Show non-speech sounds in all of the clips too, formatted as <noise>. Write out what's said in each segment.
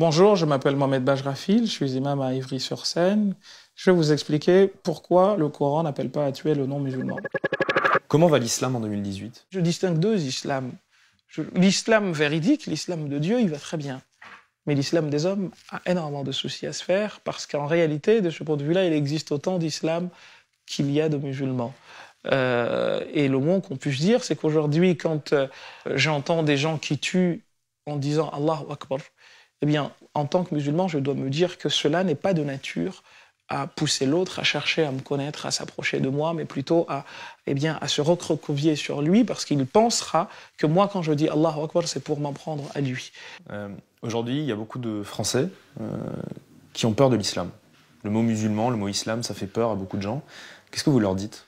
Bonjour, je m'appelle Mohamed Bajrafil, je suis imam à Ivry-sur-Seine. Je vais vous expliquer pourquoi le Coran n'appelle pas à tuer le non-musulman. Comment va l'islam en 2018 Je distingue deux islams. L'islam véridique, l'islam de Dieu, il va très bien. Mais l'islam des hommes a énormément de soucis à se faire parce qu'en réalité, de ce point de vue-là, il existe autant d'islam qu'il y a de musulmans. Euh, et le moins qu'on puisse dire, c'est qu'aujourd'hui, quand euh, j'entends des gens qui tuent en disant Allahu Akbar, eh bien, en tant que musulman, je dois me dire que cela n'est pas de nature à pousser l'autre à chercher à me connaître, à s'approcher de moi, mais plutôt à, eh se recroqueviller sur lui parce qu'il pensera que moi, quand je dis Allah Akbar, c'est pour m'en prendre à lui. Euh, aujourd'hui, il y a beaucoup de Français euh, qui ont peur de l'islam. Le mot musulman, le mot islam, ça fait peur à beaucoup de gens. Qu'est-ce que vous leur dites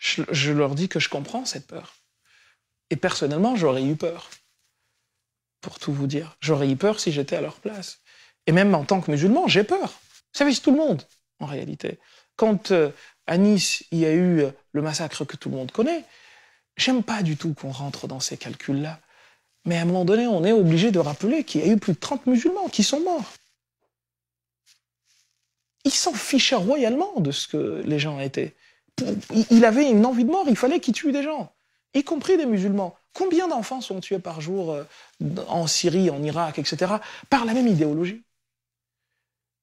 je leur dis que je comprends cette peur. Et personnellement, j'aurais eu peur pour tout vous dire. J'aurais eu peur si j'étais à leur place. Et même en tant que musulman, j'ai peur. Ça vise tout le monde, en réalité. Quand euh, à Nice, il y a eu euh, le massacre que tout le monde connaît, j'aime pas du tout qu'on rentre dans ces calculs-là. Mais à un moment donné, on est obligé de rappeler qu'il y a eu plus de 30 musulmans qui sont morts. Il s'en fichait royalement de ce que les gens étaient. Il avait une envie de mort, il fallait qu'il tue des gens, y compris des musulmans. Combien d'enfants sont tués par jour euh, en Syrie, en Irak, etc., par la même idéologie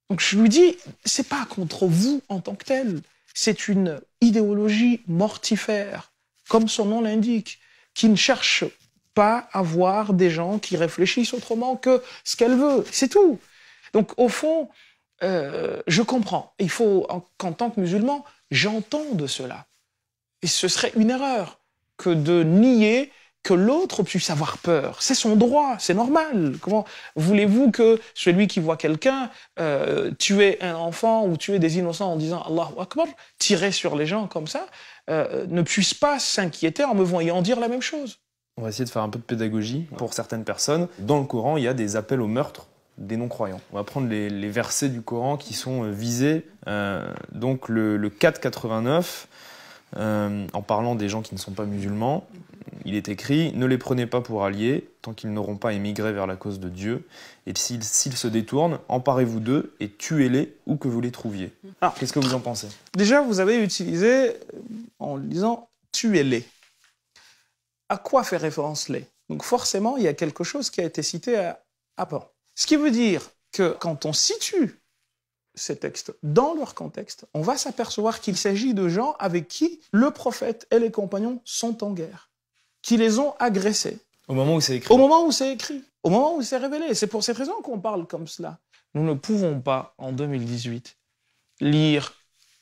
Donc je lui dis, c'est pas contre vous en tant que tel, c'est une idéologie mortifère, comme son nom l'indique, qui ne cherche pas à voir des gens qui réfléchissent autrement que ce qu'elle veut. C'est tout. Donc au fond, euh, je comprends. Il faut qu'en tant que musulman, j'entende cela. Et ce serait une erreur que de nier que l'autre puisse avoir peur. C'est son droit, c'est normal. Comment voulez-vous que celui qui voit quelqu'un euh, tuer un enfant ou tuer des innocents en disant Allahu Akbar, tirer sur les gens comme ça, euh, ne puisse pas s'inquiéter en me voyant dire la même chose On va essayer de faire un peu de pédagogie pour certaines personnes. Dans le Coran, il y a des appels au meurtre des non-croyants. On va prendre les, versets du Coran qui sont euh, visés. donc le, 489. en parlant des gens qui ne sont pas musulmans. Il est écrit Ne les prenez pas pour alliés, tant qu'ils n'auront pas émigré vers la cause de Dieu. Et s'ils se détournent, emparez-vous d'eux et tuez-les où que vous les trouviez. Alors, Qu'est-ce que vous en pensez Déjà, vous avez utilisé, euh, en disant tuez-les. À quoi fait référence les Donc, forcément, il y a quelque chose qui a été cité à, part. Ce qui veut dire que quand on situe ces textes dans leur contexte, on va s'apercevoir qu'il s'agit de gens avec qui le prophète et les compagnons sont en guerre qui les ont agressés. Au moment où c'est écrit. Au moment où c'est écrit, au moment où c'est révélé. C'est pour ces raisons qu'on parle comme cela. Nous ne pouvons pas, en 2018, lire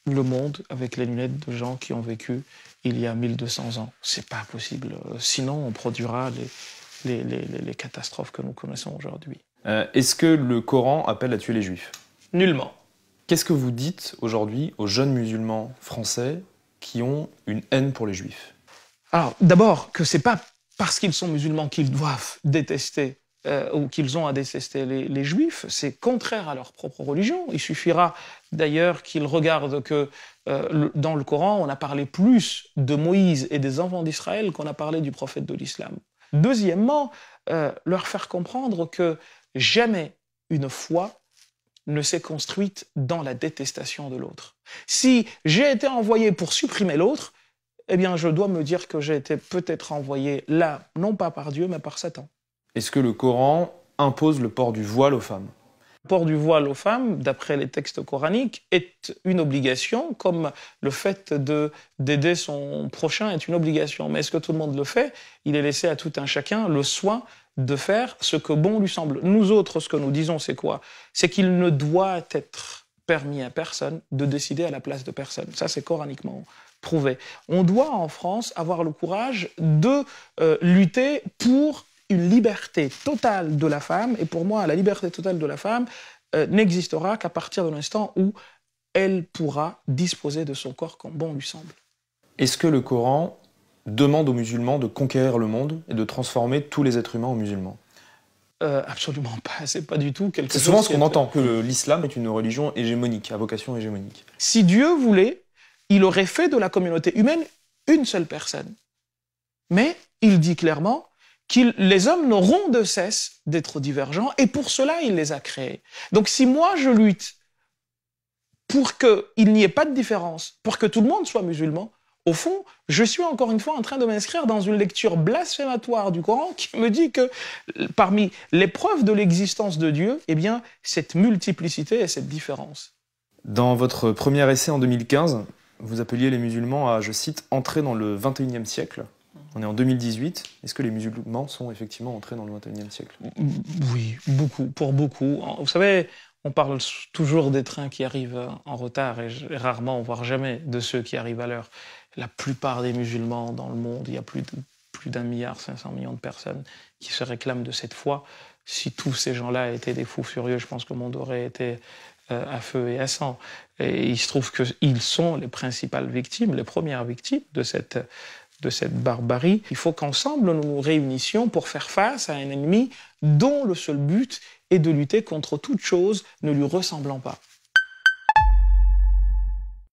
le monde avec les lunettes de gens qui ont vécu il y a 1200 ans. C'est pas possible. Sinon, on produira les, les, les, catastrophes que nous connaissons aujourd'hui. Euh, est-ce que le Coran appelle à tuer les juifs Nullement. Qu'est-ce que vous dites aujourd'hui aux jeunes musulmans français qui ont une haine pour les juifs alors, d'abord, que ce n'est pas parce qu'ils sont musulmans qu'ils doivent détester euh, ou qu'ils ont à détester les, juifs, c'est contraire à leur propre religion. Il suffira d'ailleurs qu'ils regardent que euh, dans le Coran, on a parlé plus de Moïse et des enfants d'Israël qu'on a parlé du prophète de l'islam. Deuxièmement, euh, leur faire comprendre que jamais une foi ne s'est construite dans la détestation de l'autre. Si j'ai été envoyé pour supprimer l'autre, eh bien, je dois me dire que j'ai été peut-être envoyé là, non pas par Dieu, mais par Satan. Est-ce que le Coran impose le port du voile aux femmes Le port du voile aux femmes, d'après les textes coraniques, est une obligation, comme le fait d'aider son prochain est une obligation. Mais est-ce que tout le monde le fait Il est laissé à tout un chacun le soin de faire ce que bon lui semble. Nous autres, ce que nous disons, c'est quoi C'est qu'il ne doit être permis à personne de décider à la place de personne. Ça, c'est coraniquement on doit en France avoir le courage de euh, lutter pour une liberté totale de la femme. Et pour moi, la liberté totale de la femme euh, n'existera qu'à partir de l'instant où elle pourra disposer de son corps comme bon lui semble. Est-ce que le Coran demande aux musulmans de conquérir le monde et de transformer tous les êtres humains en musulmans euh, absolument pas, <laughs> c'est pas du tout quelque chose. C'est souvent ce qu'on entend, que l'islam est une religion hégémonique, à vocation hégémonique. Si Dieu voulait, il aurait fait de la communauté humaine une seule personne. Mais il dit clairement que les hommes n'auront de cesse d'être divergents et pour cela il les a créés. Donc si moi je lutte pour qu'il n'y ait pas de différence, pour que tout le monde soit musulman, au fond, je suis encore une fois en train de m'inscrire dans une lecture blasphématoire du Coran qui me dit que parmi les preuves de l'existence de Dieu, eh bien, cette multiplicité et cette différence. Dans votre premier essai en 2015, vous appeliez les musulmans à, je cite, entrer dans le 21e siècle. On est en 2018. Est-ce que les musulmans sont effectivement entrés dans le 21e siècle Oui, beaucoup, pour beaucoup. Vous savez, on parle toujours des trains qui arrivent en retard et rarement, voire jamais, de ceux qui arrivent à l'heure. La plupart des musulmans dans le monde, il y a plus plus d'un milliard 500 millions de personnes qui se réclament de cette foi. Si tous ces gens-là étaient des fous furieux, je pense que le monde aurait été euh, à feu et à sang. Et il se trouve qu'ils sont les principales victimes, les premières victimes de cette, de cette barbarie. Il faut qu'ensemble nous nous réunissions pour faire face à un ennemi dont le seul but est de lutter contre toute chose ne lui ressemblant pas.